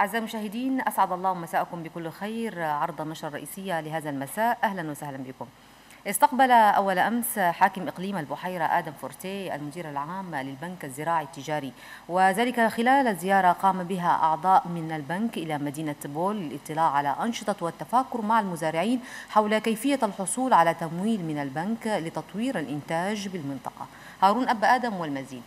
أعزائي المشاهدين أسعد الله مساءكم بكل خير عرض النشرة الرئيسية لهذا المساء أهلا وسهلا بكم استقبل أول أمس حاكم إقليم البحيرة آدم فورتي المدير العام للبنك الزراعي التجاري وذلك خلال زيارة قام بها أعضاء من البنك إلى مدينة بول للاطلاع على أنشطة والتفاكر مع المزارعين حول كيفية الحصول على تمويل من البنك لتطوير الإنتاج بالمنطقة هارون أب آدم والمزيد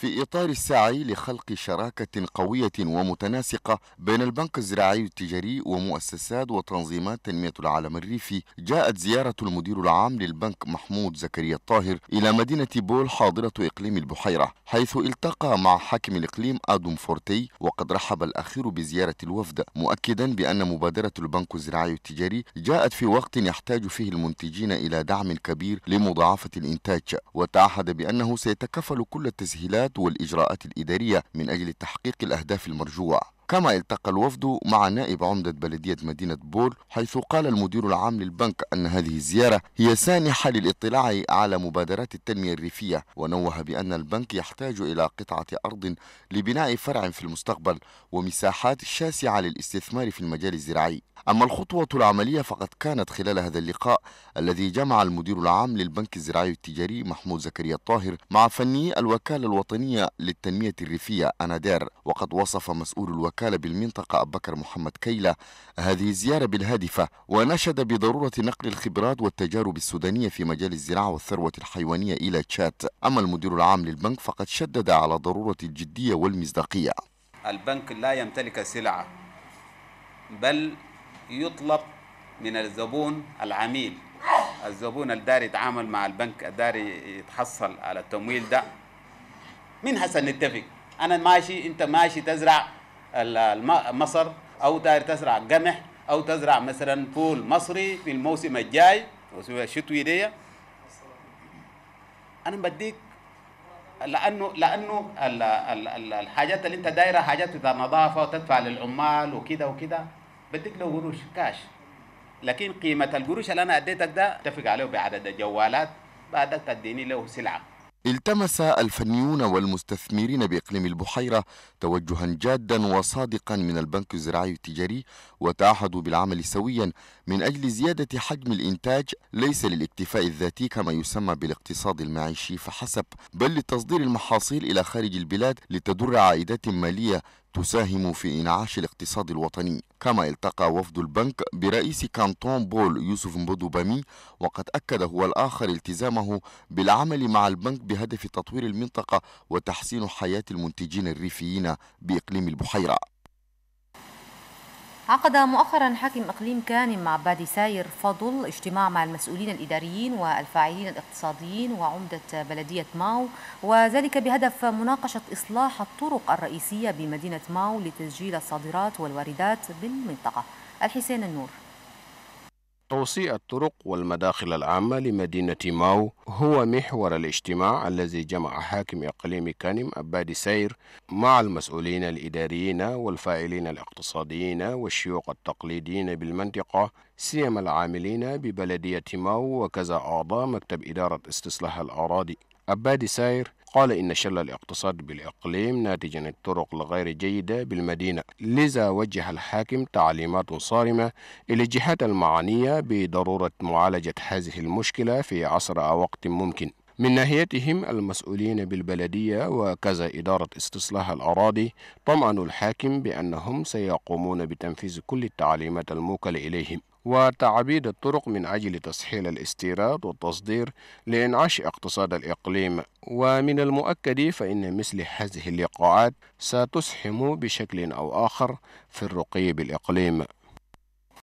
في إطار السعي لخلق شراكة قوية ومتناسقة بين البنك الزراعي التجاري ومؤسسات وتنظيمات تنمية العالم الريفي جاءت زيارة المدير العام للبنك محمود زكريا الطاهر إلى مدينة بول حاضرة إقليم البحيرة حيث التقى مع حاكم الإقليم آدم فورتي وقد رحب الأخير بزيارة الوفد مؤكدا بأن مبادرة البنك الزراعي التجاري جاءت في وقت يحتاج فيه المنتجين إلى دعم كبير لمضاعفة الإنتاج وتعهد بأنه سيتكفل كل التسهيلات والإجراءات الإدارية من أجل تحقيق الأهداف المرجوة كما التقى الوفد مع نائب عمدة بلدية مدينة بول حيث قال المدير العام للبنك أن هذه الزيارة هي سانحة للاطلاع على مبادرات التنمية الريفية ونوه بأن البنك يحتاج إلى قطعة أرض لبناء فرع في المستقبل ومساحات شاسعة للاستثمار في المجال الزراعي أما الخطوة العملية فقد كانت خلال هذا اللقاء الذي جمع المدير العام للبنك الزراعي التجاري محمود زكريا الطاهر مع فني الوكالة الوطنية للتنمية الريفية أنادير وقد وصف مسؤول الوكالة الوكالة بالمنطقة أبو بكر محمد كيلة هذه الزيارة بالهادفة ونشد بضرورة نقل الخبرات والتجارب السودانية في مجال الزراعة والثروة الحيوانية إلى تشات أما المدير العام للبنك فقد شدد على ضرورة الجدية والمصداقية البنك لا يمتلك سلعة بل يطلب من الزبون العميل الزبون الداري يتعامل مع البنك الداري يتحصل على التمويل ده من حسن نتفق انا ماشي انت ماشي تزرع مصر او داير تزرع قمح او تزرع مثلا فول مصري في الموسم الجاي موسم الشتوي دي انا بديك لانه لانه الحاجات اللي انت دايره حاجات بتاع نظافه وتدفع للعمال وكذا وكذا بديك له قروش كاش لكن قيمه القروش اللي انا اديتك ده اتفق عليه بعدد الجوالات بعدك تديني له سلعه التمس الفنيون والمستثمرين بإقليم البحيرة توجها جادا وصادقا من البنك الزراعي التجاري وتعهدوا بالعمل سويا من أجل زيادة حجم الإنتاج ليس للاكتفاء الذاتي كما يسمى بالاقتصاد المعيشي فحسب بل لتصدير المحاصيل إلى خارج البلاد لتدر عائدات مالية تساهم في إنعاش الاقتصاد الوطني كما التقى وفد البنك برئيس كانتون بول يوسف مبودوبامي وقد أكد هو الآخر التزامه بالعمل مع البنك بهدف تطوير المنطقة وتحسين حياة المنتجين الريفيين بإقليم البحيرة عقد مؤخرا حاكم اقليم كان مع بادي ساير فضل اجتماع مع المسؤولين الاداريين والفاعلين الاقتصاديين وعمده بلديه ماو وذلك بهدف مناقشه اصلاح الطرق الرئيسيه بمدينه ماو لتسجيل الصادرات والواردات بالمنطقه الحسين النور توسيع الطرق والمداخل العامة لمدينة ماو هو محور الاجتماع الذي جمع حاكم إقليم كانم أبادي سير مع المسؤولين الإداريين والفاعلين الاقتصاديين والشيوخ التقليديين بالمنطقة سيما العاملين ببلدية ماو وكذا أعضاء مكتب إدارة استصلاح الأراضي أبادي ساير قال إن شل الاقتصاد بالإقليم ناتج عن الطرق الغير جيدة بالمدينة لذا وجه الحاكم تعليمات صارمة إلى الجهات المعنية بضرورة معالجة هذه المشكلة في أسرع وقت ممكن من ناحيتهم المسؤولين بالبلدية وكذا إدارة استصلاح الأراضي طمأنوا الحاكم بأنهم سيقومون بتنفيذ كل التعليمات الموكلة إليهم وتعبيد الطرق من أجل تسهيل الاستيراد والتصدير لإنعاش اقتصاد الإقليم ومن المؤكد فإن مثل هذه اللقاءات ستسهم بشكل أو آخر في الرقي بالإقليم